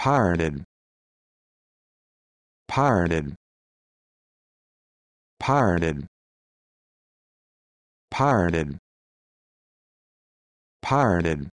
pirated pirated pirated pirated pirated